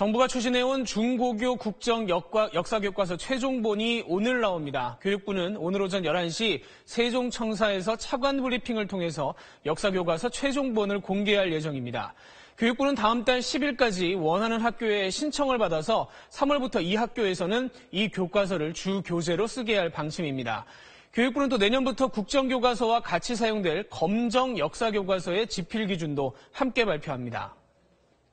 정부가 추진해온 중고교 국정 역사교과서 최종본이 오늘 나옵니다. 교육부는 오늘 오전 11시 세종청사에서 차관 브리핑을 통해서 역사교과서 최종본을 공개할 예정입니다. 교육부는 다음 달 10일까지 원하는 학교에 신청을 받아서 3월부터 이 학교에서는 이 교과서를 주 교재로 쓰게 할 방침입니다. 교육부는 또 내년부터 국정교과서와 같이 사용될 검정 역사교과서의 집필 기준도 함께 발표합니다.